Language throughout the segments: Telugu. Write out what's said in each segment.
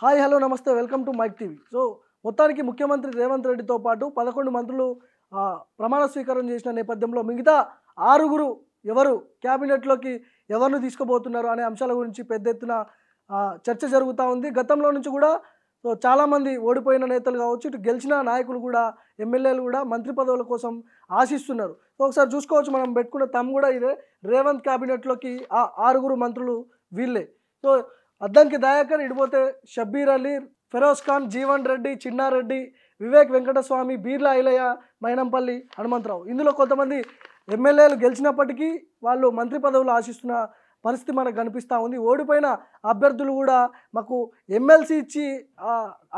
హాయ్ హలో నమస్తే welcome to Mic TV so మొత్తానికి ముఖ్యమంత్రి రేవంత్ రెడ్డితో పాటు పదకొండు మంత్రులు ప్రమాణ స్వీకారం చేసిన నేపథ్యంలో మిగతా ఆరుగురు ఎవరు క్యాబినెట్లోకి ఎవరిని తీసుకుపోతున్నారు అనే అంశాల గురించి పెద్ద ఎత్తున చర్చ జరుగుతూ ఉంది గతంలో నుంచి కూడా సో చాలామంది ఓడిపోయిన నేతలు కావచ్చు ఇటు గెలిచిన నాయకులు కూడా ఎమ్మెల్యేలు కూడా మంత్రి పదవుల కోసం ఆశిస్తున్నారు సో ఒకసారి చూసుకోవచ్చు మనం పెట్టుకున్న తమ్ కూడా ఇదే రేవంత్ క్యాబినెట్లోకి ఆ ఆరుగురు మంత్రులు వీళ్ళే సో అద్దంకి దయాకర్ ఇడిపోతే షబ్బీర్ అలీ ఫిరోజ్ ఖాన్ జీవన్ రెడ్డి చిన్నారెడ్డి వివేక్ వెంకటస్వామి బీర్లా ఐలయ్య మైనంపల్లి హనుమంతరావు ఇందులో కొంతమంది ఎమ్మెల్యేలు గెలిచినప్పటికీ వాళ్ళు మంత్రి పదవులు ఆశిస్తున్న పరిస్థితి మనకు కనిపిస్తూ ఉంది ఓడిపోయిన అభ్యర్థులు కూడా మాకు ఎమ్మెల్సీ ఇచ్చి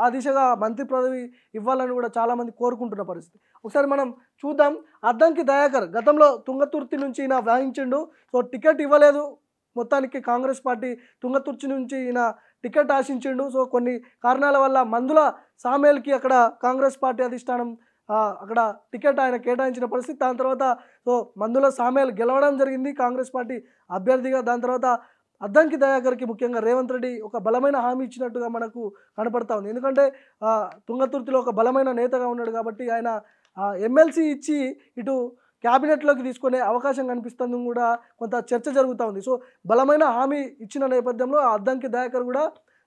ఆ దిశగా మంత్రి పదవి ఇవ్వాలని కూడా చాలామంది కోరుకుంటున్న పరిస్థితి ఒకసారి మనం చూద్దాం అద్దంకి దయాకర్ గతంలో తుంగతుర్తి నుంచి ఈయన వాయించిండు సో టికెట్ ఇవ్వలేదు మొత్తానికి కాంగ్రెస్ పార్టీ తుంగతుర్చి నుంచి ఈయన టికెట్ ఆశించిండు సో కొన్ని కారణాల వల్ల మందుల సామేల్కి అక్కడ కాంగ్రెస్ పార్టీ అధిష్టానం అక్కడ టికెట్ ఆయన కేటాయించిన పరిస్థితి దాని తర్వాత సో మందుల సామేలు గెలవడం జరిగింది కాంగ్రెస్ పార్టీ అభ్యర్థిగా దాని తర్వాత అద్దంకి దయాకర్కి ముఖ్యంగా రేవంత్ రెడ్డి ఒక బలమైన హామీ ఇచ్చినట్టుగా మనకు కనపడతా ఉంది ఎందుకంటే తుంగతుర్తిలో ఒక బలమైన నేతగా ఉన్నాడు కాబట్టి ఆయన ఎమ్మెల్సీ ఇచ్చి ఇటు క్యాబినెట్లోకి తీసుకునే అవకాశం కనిపిస్తుంది కూడా కొంత చర్చ జరుగుతూ ఉంది సో బలమైన హామీ ఇచ్చిన నేపథ్యంలో ఆ అద్దంకి దయాకర్ కూడా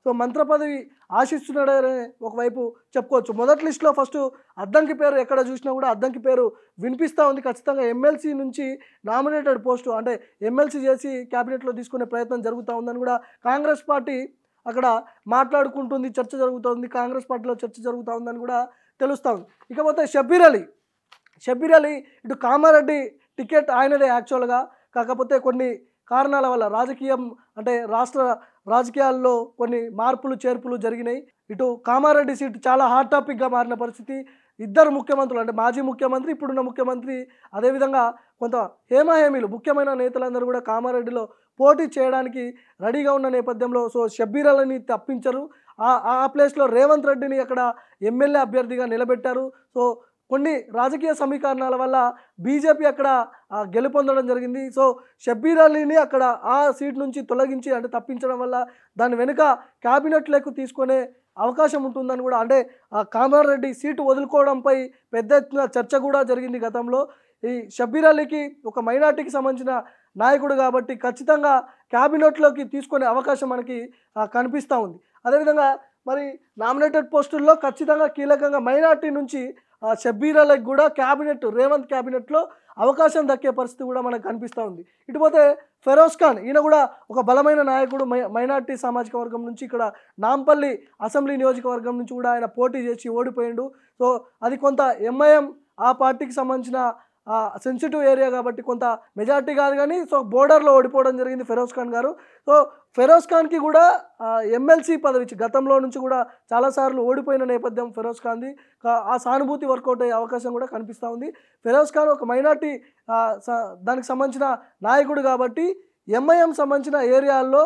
సో మంత్రి పదవి ఆశిస్తున్నాడని ఒకవైపు చెప్పుకోవచ్చు మొదటి లిస్ట్లో ఫస్ట్ అద్దంకి పేరు ఎక్కడ చూసినా కూడా అద్దంకి పేరు వినిపిస్తూ ఉంది ఖచ్చితంగా ఎమ్మెల్సీ నుంచి నామినేటెడ్ పోస్టు అంటే ఎమ్మెల్సీ చేసి క్యాబినెట్లో తీసుకునే ప్రయత్నం జరుగుతూ ఉందని కూడా కాంగ్రెస్ పార్టీ అక్కడ మాట్లాడుకుంటుంది చర్చ జరుగుతుంది కాంగ్రెస్ పార్టీలో చర్చ జరుగుతూ ఉందని కూడా తెలుస్తూ ఉంది ఇకపోతే షబీర్ అలీ షబీర్ అలీ ఇటు కామారెడ్డి టికెట్ ఆయనదే యాక్చువల్గా కాకపోతే కొన్ని కారణాల వల్ల రాజకీయం అంటే రాష్ట్ర రాజకీయాల్లో కొన్ని మార్పులు చేర్పులు జరిగినాయి ఇటు కామారెడ్డి సీటు చాలా హాట్ టాపిక్గా మారిన పరిస్థితి ఇద్దరు ముఖ్యమంత్రులు అంటే మాజీ ముఖ్యమంత్రి ఇప్పుడున్న ముఖ్యమంత్రి అదేవిధంగా కొంత హేమాహేమీలు ముఖ్యమైన నేతలందరూ కూడా కామారెడ్డిలో పోటీ చేయడానికి రెడీగా ఉన్న నేపథ్యంలో సో షబ్బీర్ అలీని తప్పించరు ఆ ప్లేస్లో రేవంత్ రెడ్డిని అక్కడ ఎమ్మెల్యే అభ్యర్థిగా నిలబెట్టారు సో కొన్ని రాజకీయ సమీకరణాల వల్ల బీజేపీ అక్కడ గెలుపొందడం జరిగింది సో షబ్బీర్ అలీని అక్కడ ఆ సీట్ నుంచి తొలగించి అంటే తప్పించడం వల్ల దాని వెనుక లెక్కు తీసుకునే అవకాశం ఉంటుందని కూడా అంటే కామారెడ్డి సీటు వదులుకోవడంపై పెద్ద ఎత్తున చర్చ కూడా జరిగింది గతంలో ఈ షబ్బీర్ అలీకి ఒక మైనార్టీకి సంబంధించిన నాయకుడు కాబట్టి ఖచ్చితంగా క్యాబినెట్లోకి తీసుకునే అవకాశం మనకి కనిపిస్తూ ఉంది అదేవిధంగా మరి నామినేటెడ్ పోస్టుల్లో ఖచ్చితంగా కీలకంగా మైనార్టీ నుంచి షబ్బీరాలకు కూడా క్యాబినెట్ రేవంత్ క్యాబినెట్లో అవకాశం దక్కే పరిస్థితి కూడా మనకు కనిపిస్తూ ఉంది ఇటుపోతే ఫెరోజ్ ఖాన్ ఈయన కూడా ఒక బలమైన నాయకుడు మైనార్టీ సామాజిక వర్గం నుంచి ఇక్కడ నాంపల్లి అసెంబ్లీ నియోజకవర్గం నుంచి కూడా ఆయన పోటీ చేసి ఓడిపోయిండు సో అది కొంత ఎంఐఎం ఆ పార్టీకి సంబంధించిన సెన్సిటివ్ ఏరియా కాబట్టి కొంత మెజార్టీ కాదు కానీ సో బోర్డర్లో ఓడిపోవడం జరిగింది ఫెరోజ్ ఖాన్ గారు సో ఫెరోజ్ ఖాన్కి కూడా ఎమ్మెల్సీ పదవి గతంలో నుంచి కూడా చాలాసార్లు ఓడిపోయిన నేపథ్యం ఫెరోజ్ ఖాన్ది ఆ సానుభూతి వర్కౌట్ అయ్యే అవకాశం కూడా కనిపిస్తూ ఉంది ఫెరోజ్ ఖాన్ ఒక మైనార్టీ దానికి సంబంధించిన నాయకుడు కాబట్టి ఎంఐఎం సంబంధించిన ఏరియాల్లో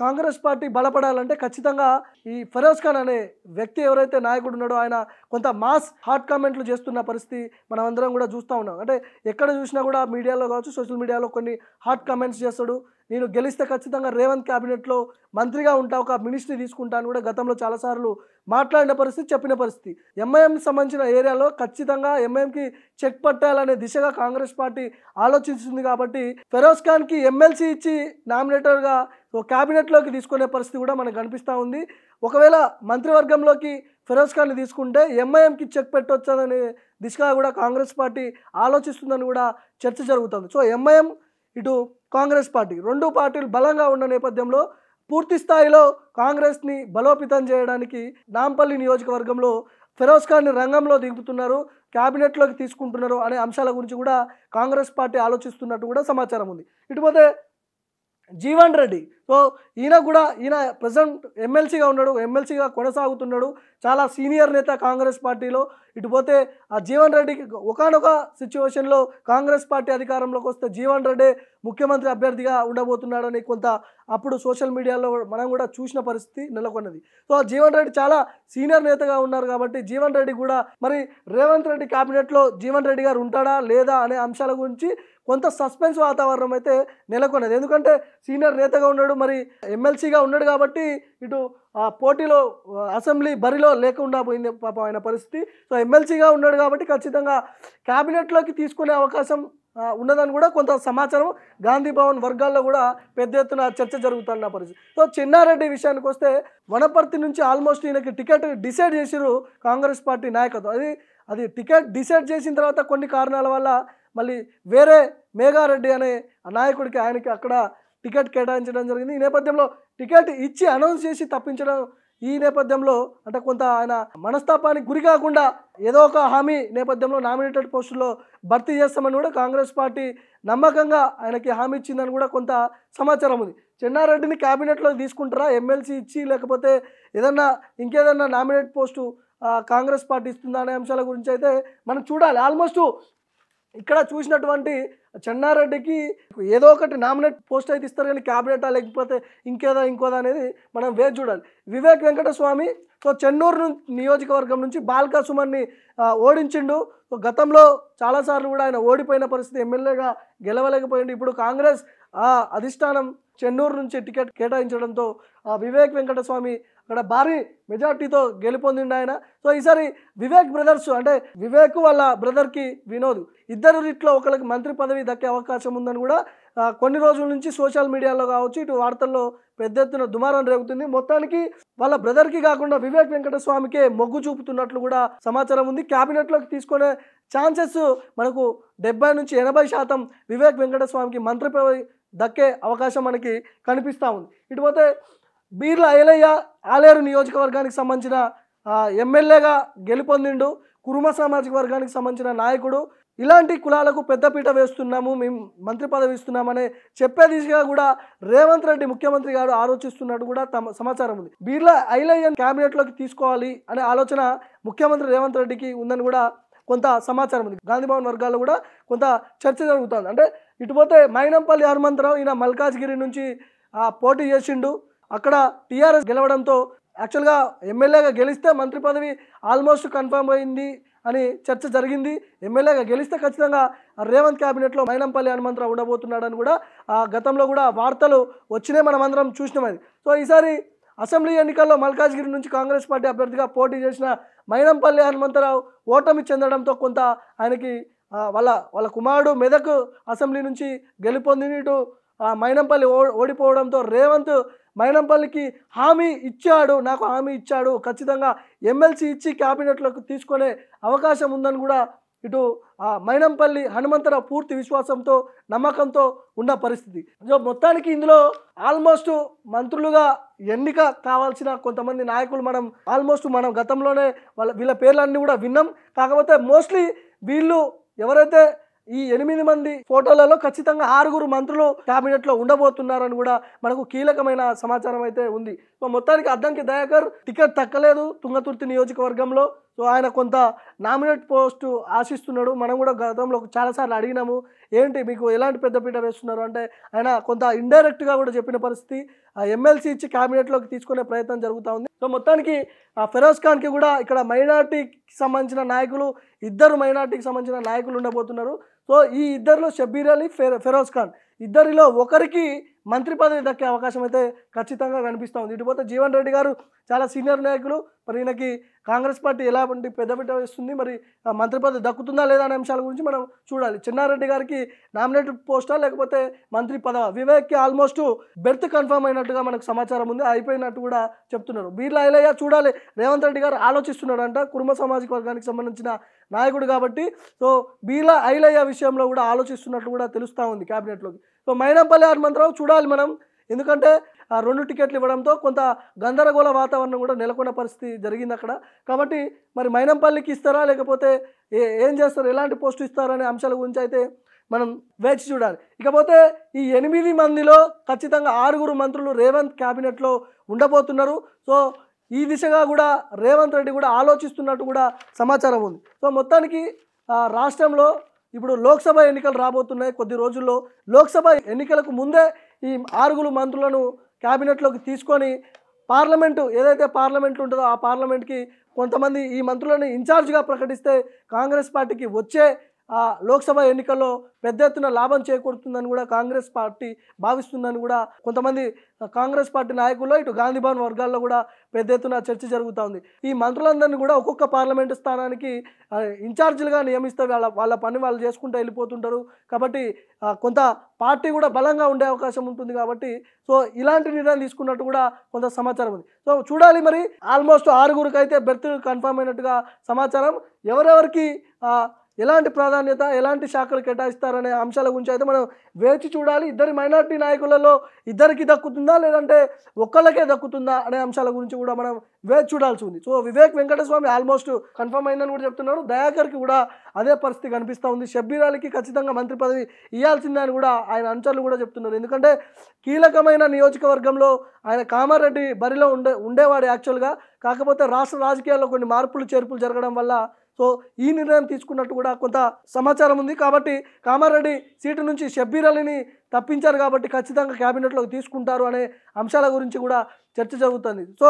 కాంగ్రెస్ పార్టీ బలపడాలంటే ఖచ్చితంగా ఈ ఫరోజ్ ఖాన్ అనే వ్యక్తి ఎవరైతే నాయకుడు ఉన్నాడో ఆయన కొంత మాస్ హాట్ కామెంట్లు చేస్తున్న పరిస్థితి మనం అందరం కూడా చూస్తూ ఉన్నాం అంటే ఎక్కడ చూసినా కూడా మీడియాలో కావచ్చు సోషల్ మీడియాలో కొన్ని హాట్ కామెంట్స్ చేస్తాడు నేను గెలిస్తే ఖచ్చితంగా రేవంత్ క్యాబినెట్లో మంత్రిగా ఉంటా ఒక మినిస్ట్రీ తీసుకుంటాను కూడా గతంలో చాలాసార్లు మాట్లాడిన పరిస్థితి చెప్పిన పరిస్థితి ఎంఐఎం సంబంధించిన ఏరియాలో ఖచ్చితంగా ఎంఐఎంకి చెక్ పట్టాలనే దిశగా కాంగ్రెస్ పార్టీ ఆలోచిస్తుంది కాబట్టి ఫెరోజ్ ఖాన్కి ఎమ్మెల్సీ ఇచ్చి నామినేటర్గా సో క్యాబినెట్లోకి తీసుకునే పరిస్థితి కూడా మనకు కనిపిస్తూ ఉంది ఒకవేళ మంత్రివర్గంలోకి ఫిరోజ్ ఖాన్ని తీసుకుంటే ఎంఐఎంకి చెక్ పెట్టొచ్చని దిశగా కూడా కాంగ్రెస్ పార్టీ ఆలోచిస్తుందని కూడా చర్చ జరుగుతుంది సో ఎంఐఎం ఇటు కాంగ్రెస్ పార్టీ రెండు పార్టీలు బలంగా ఉన్న నేపథ్యంలో పూర్తి స్థాయిలో కాంగ్రెస్ని బలోపేతం చేయడానికి నాంపల్లి నియోజకవర్గంలో ఫిరోజ్ ఖాన్ని రంగంలో దిగుతున్నారు క్యాబినెట్లోకి తీసుకుంటున్నారు అనే అంశాల గురించి కూడా కాంగ్రెస్ పార్టీ ఆలోచిస్తున్నట్టు కూడా సమాచారం ఉంది ఇటుపోతే జీవన్ రెడ్డి సో ఈయన కూడా ఈయన ప్రజెంట్ ఎమ్మెల్సీగా ఉన్నాడు ఎమ్మెల్సీగా కొనసాగుతున్నాడు చాలా సీనియర్ నేత కాంగ్రెస్ పార్టీలో ఇటుపోతే ఆ జీవన్ రెడ్డికి ఒకనొక సిచ్యువేషన్లో కాంగ్రెస్ పార్టీ అధికారంలోకి వస్తే జీవన్ రెడ్డి ముఖ్యమంత్రి అభ్యర్థిగా ఉండబోతున్నాడని కొంత అప్పుడు సోషల్ మీడియాలో మనం కూడా చూసిన పరిస్థితి నెలకొన్నది సో జీవన్ రెడ్డి చాలా సీనియర్ నేతగా ఉన్నారు కాబట్టి జీవన్ రెడ్డి కూడా మరి రేవంత్ రెడ్డి క్యాబినెట్లో జీవన్ రెడ్డి గారు ఉంటాడా లేదా అనే అంశాల గురించి కొంత సస్పెన్స్ వాతావరణం అయితే నెలకొన్నది ఎందుకంటే సీనియర్ నేతగా ఉన్నాడు మరి ఎమ్మెల్సీగా ఉన్నాడు కాబట్టి ఇటు ఆ పోటీలో అసెంబ్లీ బరిలో లేకుండా పోయింది పాపం ఆయన పరిస్థితి సో ఎమ్మెల్సీగా ఉన్నాడు కాబట్టి ఖచ్చితంగా క్యాబినెట్లోకి తీసుకునే అవకాశం ఉన్నదని కూడా కొంత సమాచారం గాంధీ భవన్ వర్గాల్లో కూడా పెద్ద ఎత్తున చర్చ జరుగుతున్న పరిస్థితి సో చిన్నారెడ్డి విషయానికి వస్తే వనపర్తి నుంచి ఆల్మోస్ట్ ఈయనకి టికెట్ డిసైడ్ చేసిరు కాంగ్రెస్ పార్టీ నాయకత్వం అది అది టికెట్ డిసైడ్ చేసిన తర్వాత కొన్ని కారణాల వల్ల మళ్ళీ వేరే మేఘారెడ్డి అనే నాయకుడికి ఆయనకి అక్కడ టికెట్ కేటాయించడం జరిగింది ఈ నేపథ్యంలో టికెట్ ఇచ్చి అనౌన్స్ చేసి తప్పించడం ఈ నేపథ్యంలో అంటే కొంత ఆయన మనస్తాపానికి గురి కాకుండా ఏదో ఒక హామీ నేపథ్యంలో నామినేటెడ్ పోస్టుల్లో భర్తీ చేస్తామని కూడా కాంగ్రెస్ పార్టీ నమ్మకంగా ఆయనకి హామీ ఇచ్చిందని కూడా కొంత సమాచారం ఉంది చెన్నారెడ్డిని క్యాబినెట్లో తీసుకుంటారా ఎమ్మెల్సీ ఇచ్చి లేకపోతే ఏదన్నా ఇంకేదన్నా నామినేట్ పోస్టు కాంగ్రెస్ పార్టీ ఇస్తుందా అనే అంశాల గురించి అయితే మనం చూడాలి ఆల్మోస్ట్ ఇక్కడ చూసినటువంటి చెన్నారెడ్డికి ఏదో ఒకటి నామినేట్ పోస్ట్ అయితే ఇస్తారు కానీ క్యాబినెటా లేకపోతే ఇంకేదా ఇంకోదా అనేది మనం వేచి చూడాలి వివేక్ వెంకటస్వామి సో చెన్నూరు నియోజకవర్గం నుంచి బాల్కా సుమన్ని ఓడించిండు సో గతంలో చాలాసార్లు కూడా ఆయన ఓడిపోయిన పరిస్థితి ఎమ్మెల్యేగా గెలవలేకపోయింది ఇప్పుడు కాంగ్రెస్ ఆ అధిష్టానం చెన్నూరు నుంచి టికెట్ కేటాయించడంతో వివేక్ వెంకటస్వామి అక్కడ భారీ మెజార్టీతో గెలుపొందిండు ఆయన సో ఈసారి వివేక్ బ్రదర్స్ అంటే వివేక్ వాళ్ళ బ్రదర్కి వినోద్ ఇద్దరు ఇట్లో ఒకరికి మంత్రి పదవి దక్కే అవకాశం ఉందని కూడా కొన్ని రోజుల నుంచి సోషల్ మీడియాలో కావచ్చు ఇటు వార్తల్లో పెద్ద ఎత్తున దుమారం రేగుతుంది మొత్తానికి వాళ్ళ బ్రదర్కి కాకుండా వివేక్ వెంకటస్వామికే మొగ్గు చూపుతున్నట్లు కూడా సమాచారం ఉంది క్యాబినెట్లోకి తీసుకునే ఛాన్సెస్ మనకు డెబ్బై నుంచి ఎనభై శాతం వివేక్ వెంకటస్వామికి మంత్రి పదవి దక్కే అవకాశం మనకి కనిపిస్తూ ఉంది ఇటుపోతే బీర్ల ఐలయ్య ఆలేరు నియోజకవర్గానికి సంబంధించిన ఎమ్మెల్యేగా గెలుపొందిండు కురుమ సామాజిక వర్గానికి సంబంధించిన నాయకుడు ఇలాంటి కులాలకు పెద్దపీట వేస్తున్నాము మేము మంత్రి పదవి ఇస్తున్నామని చెప్పే దిశగా కూడా రేవంత్ రెడ్డి ముఖ్యమంత్రి గారు ఆలోచిస్తున్నట్టు కూడా తమ సమాచారం ఉంది బీర్లా ఐలయ్యను క్యాబినెట్లోకి తీసుకోవాలి అనే ఆలోచన ముఖ్యమంత్రి రేవంత్ రెడ్డికి ఉందని కూడా కొంత సమాచారం ఉంది గాంధీభవన్ వర్గాల్లో కూడా కొంత చర్చ జరుగుతుంది అంటే ఇటుపోతే మైనంపల్లి హనుమంతరావు ఈయన మల్కాజ్గిరి నుంచి పోటీ చేసిండు అక్కడ టీఆర్ఎస్ గెలవడంతో యాక్చువల్గా ఎమ్మెల్యేగా గెలిస్తే మంత్రి పదవి ఆల్మోస్ట్ కన్ఫర్మ్ అయింది అని చర్చ జరిగింది ఎమ్మెల్యేగా గెలిస్తే ఖచ్చితంగా రేవంత్ క్యాబినెట్లో మైనంపల్లి హనుమంతరావు ఉండబోతున్నాడని కూడా ఆ గతంలో కూడా వార్తలు వచ్చినాయి మనమందరం చూసినామని సో ఈసారి అసెంబ్లీ ఎన్నికల్లో మల్కాజ్గిరి నుంచి కాంగ్రెస్ పార్టీ అభ్యర్థిగా పోటీ చేసిన మైనంపల్లి హనుమంతరావు ఓటమి చెందడంతో కొంత ఆయనకి వాళ్ళ వాళ్ళ కుమారుడు మెదక్ అసెంబ్లీ నుంచి గెలుపొందినట్టు ఆ మైనంపల్లి ఓడిపోవడంతో రేవంత్ మైనంపల్లికి హామీ ఇచ్చాడు నాకు హామీ ఇచ్చాడు ఖచ్చితంగా ఎమ్మెల్సీ ఇచ్చి క్యాబినెట్లోకి తీసుకునే అవకాశం ఉందని కూడా ఇటు ఆ మైనంపల్లి హనుమంతరావు పూర్తి విశ్వాసంతో నమ్మకంతో ఉన్న పరిస్థితి సో మొత్తానికి ఇందులో ఆల్మోస్ట్ మంత్రులుగా ఎన్నిక కావాల్సిన కొంతమంది నాయకులు మనం ఆల్మోస్ట్ మనం గతంలోనే వాళ్ళ వీళ్ళ పేర్లన్నీ కూడా విన్నాం కాకపోతే మోస్ట్లీ వీళ్ళు ఎవరైతే ఈ ఎనిమిది మంది ఫోటోలలో ఖచ్చితంగా ఆరుగురు మంత్రులు క్యాబినెట్లో ఉండబోతున్నారని కూడా మనకు కీలకమైన సమాచారం అయితే ఉంది మొత్తానికి అద్దంకి దయాకర్ టికెట్ తక్కలేదు తుంగతుర్తి నియోజకవర్గంలో సో ఆయన కొంత నామినేట్ పోస్టు ఆశిస్తున్నాడు మనం కూడా గతంలో చాలాసార్లు అడిగినాము ఏంటి మీకు ఎలాంటి పెద్దపీట వేస్తున్నారు అంటే ఆయన కొంత ఇండైరెక్ట్గా కూడా చెప్పిన పరిస్థితి ఎమ్మెల్సీ ఇచ్చి క్యాబినెట్లోకి తీసుకునే ప్రయత్నం జరుగుతూ ఉంది సో మొత్తానికి ఫిరోజ్ ఖాన్కి కూడా ఇక్కడ మైనార్టీకి సంబంధించిన నాయకులు ఇద్దరు మైనార్టీకి సంబంధించిన నాయకులు ఉండబోతున్నారు సో ఈ ఇద్దరిలో షబీర్ అలీ ఫెరోజ్ ఖాన్ ఇద్దరిలో ఒకరికి మంత్రి పదవి దక్కే అవకాశం అయితే ఖచ్చితంగా కనిపిస్తూ ఉంది ఇటుపోతే జీవన్ రెడ్డి గారు చాలా సీనియర్ నాయకులు మరి ఈయనకి కాంగ్రెస్ పార్టీ ఎలా ఎలాంటి పెద్దపీట వేస్తుంది మరి మంత్రి పదవి దక్కుతుందా లేదా అనే అంశాల గురించి మనం చూడాలి చిన్నారెడ్డి గారికి నామినేటెడ్ పోస్టా లేకపోతే మంత్రి పదవ వివేక్కి ఆల్మోస్ట్ బెర్త్ కన్ఫర్మ్ అయినట్టుగా మనకు సమాచారం ఉంది అయిపోయినట్టు కూడా చెప్తున్నారు బీర్లా ఇలయ్య చూడాలి రేవంత్ రెడ్డి గారు ఆలోచిస్తున్నాడంట కుటుంబ సామాజిక వర్గానికి సంబంధించిన నాయకుడు కాబట్టి సో బీలా ఐలయ్య విషయంలో కూడా ఆలోచిస్తున్నట్టు కూడా తెలుస్తూ ఉంది క్యాబినెట్లోకి సో మైనంపల్లి హనుమంతరావు చూడాలి మనం ఎందుకంటే ఆ రెండు టికెట్లు ఇవ్వడంతో కొంత గందరగోళ వాతావరణం కూడా నెలకొన్న పరిస్థితి జరిగింది అక్కడ కాబట్టి మరి మైనంపల్లికి ఇస్తారా లేకపోతే ఏ ఏం చేస్తారు ఎలాంటి పోస్టు ఇస్తారు అనే అంశాల గురించి అయితే మనం వేచి చూడాలి ఇకపోతే ఈ ఎనిమిది మందిలో ఖచ్చితంగా ఆరుగురు మంత్రులు రేవంత్ క్యాబినెట్లో ఉండబోతున్నారు సో ఈ దిశగా కూడా రేవంత్ రెడ్డి కూడా ఆలోచిస్తున్నట్టు కూడా సమాచారం ఉంది సో మొత్తానికి రాష్ట్రంలో ఇప్పుడు లోక్సభ ఎన్నికలు రాబోతున్నాయి కొద్ది రోజుల్లో లోక్సభ ఎన్నికలకు ముందే ఈ ఆరుగురు మంత్రులను క్యాబినెట్లోకి తీసుకొని పార్లమెంటు ఏదైతే పార్లమెంట్ ఉంటుందో ఆ పార్లమెంట్కి కొంతమంది ఈ మంత్రులను ఇన్ఛార్జ్గా ప్రకటిస్తే కాంగ్రెస్ పార్టీకి వచ్చే లోక్సభ ఎన్నికల్లో పెద్ద ఎత్తున లాభం చేకూరుతుందని కూడా కాంగ్రెస్ పార్టీ భావిస్తుందని కూడా కొంతమంది కాంగ్రెస్ పార్టీ నాయకుల్లో ఇటు గాంధీ భవన్ వర్గాల్లో కూడా పెద్ద ఎత్తున చర్చ జరుగుతూ ఉంది ఈ మంత్రులందరినీ కూడా ఒక్కొక్క పార్లమెంటు స్థానానికి ఇన్ఛార్జీలుగా నియమిస్తే వాళ్ళ వాళ్ళ పని వాళ్ళు చేసుకుంటూ వెళ్ళిపోతుంటారు కాబట్టి కొంత పార్టీ కూడా బలంగా ఉండే అవకాశం ఉంటుంది కాబట్టి సో ఇలాంటి నిర్ణయం తీసుకున్నట్టు కూడా కొంత సమాచారం ఉంది సో చూడాలి మరి ఆల్మోస్ట్ ఆరుగురికి అయితే బెర్త్ కన్ఫర్మ్ అయినట్టుగా సమాచారం ఎవరెవరికి ఎలాంటి ప్రాధాన్యత ఎలాంటి శాఖలు కేటాయిస్తారనే అంశాల గురించి అయితే మనం వేచి చూడాలి ఇద్దరి మైనార్టీ నాయకులలో ఇద్దరికి దక్కుతుందా లేదంటే ఒక్కళ్ళకే దక్కుతుందా అనే అంశాల గురించి కూడా మనం వేచి చూడాల్సి ఉంది so Vivek Venkataswamy almost confirm అయిందని కూడా చెప్తున్నారు దయాకర్కి కూడా అదే పరిస్థితి కనిపిస్తూ ఉంది షబ్బీర్ అలీకి ఖచ్చితంగా మంత్రి పదవి ఇవ్వాల్సిందే అని కూడా ఆయన అంశాలు కూడా చెప్తున్నారు ఎందుకంటే కీలకమైన నియోజకవర్గంలో ఆయన కామారెడ్డి బరిలో ఉండే ఉండేవాడు యాక్చువల్గా కాకపోతే రాష్ట్ర రాజకీయాల్లో కొన్ని మార్పులు చేర్పులు జరగడం వల్ల సో ఈ నిర్ణయం తీసుకున్నట్టు కూడా కొంత సమాచారం ఉంది కాబట్టి కామారెడ్డి సీటు నుంచి షబ్బీర్ అలీని తప్పించారు కాబట్టి ఖచ్చితంగా క్యాబినెట్లో తీసుకుంటారు అనే అంశాల గురించి కూడా చర్చ జరుగుతుంది సో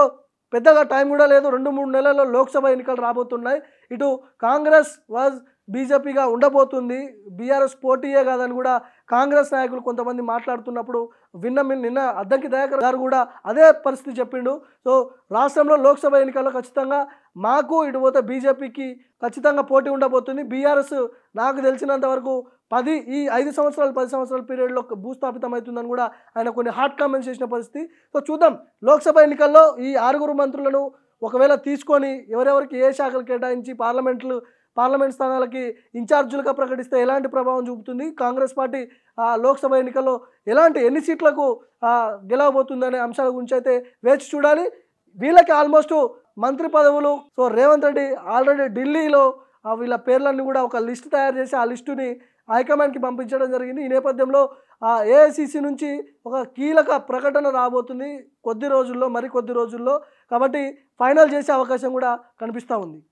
పెద్దగా టైం కూడా లేదు రెండు మూడు నెలల్లో లోక్సభ ఎన్నికలు రాబోతున్నాయి ఇటు కాంగ్రెస్ వాజ్ బీజేపీగా ఉండబోతుంది బీఆర్ఎస్ పోటీయే కాదని కూడా కాంగ్రెస్ నాయకులు కొంతమంది మాట్లాడుతున్నప్పుడు విన్న నిన్న అద్దంకి దయాకర్ గారు కూడా అదే పరిస్థితి చెప్పిండు సో రాష్ట్రంలో లోక్సభ ఎన్నికల్లో ఖచ్చితంగా మాకు ఇటు పోతే బీజేపీకి ఖచ్చితంగా పోటీ ఉండబోతుంది బీఆర్ఎస్ నాకు తెలిసినంత వరకు పది ఈ ఐదు సంవత్సరాలు పది సంవత్సరాల పీరియడ్లో భూస్థాపితం అవుతుందని కూడా ఆయన కొన్ని హాట్ కామెంట్స్ చేసిన పరిస్థితి సో చూద్దాం లోక్సభ ఎన్నికల్లో ఈ ఆరుగురు మంత్రులను ఒకవేళ తీసుకొని ఎవరెవరికి ఏ శాఖలు కేటాయించి పార్లమెంట్లు పార్లమెంట్ స్థానాలకి ఇన్ఛార్జీలుగా ప్రకటిస్తే ఎలాంటి ప్రభావం చూపుతుంది కాంగ్రెస్ పార్టీ లోక్సభ ఎన్నికల్లో ఎలాంటి ఎన్ని సీట్లకు గెలవబోతుందనే అంశాల గురించి అయితే వేచి చూడాలి వీళ్ళకి ఆల్మోస్ట్ మంత్రి పదవులు సో రేవంత్ రెడ్డి ఆల్రెడీ ఢిల్లీలో వీళ్ళ పేర్లన్నీ కూడా ఒక లిస్ట్ తయారు చేసి ఆ లిస్టుని హైకమాండ్కి పంపించడం జరిగింది ఈ నేపథ్యంలో ఏఐసిసి నుంచి ఒక కీలక ప్రకటన రాబోతుంది కొద్ది రోజుల్లో మరి కొద్ది రోజుల్లో కాబట్టి ఫైనల్ చేసే అవకాశం కూడా కనిపిస్తూ ఉంది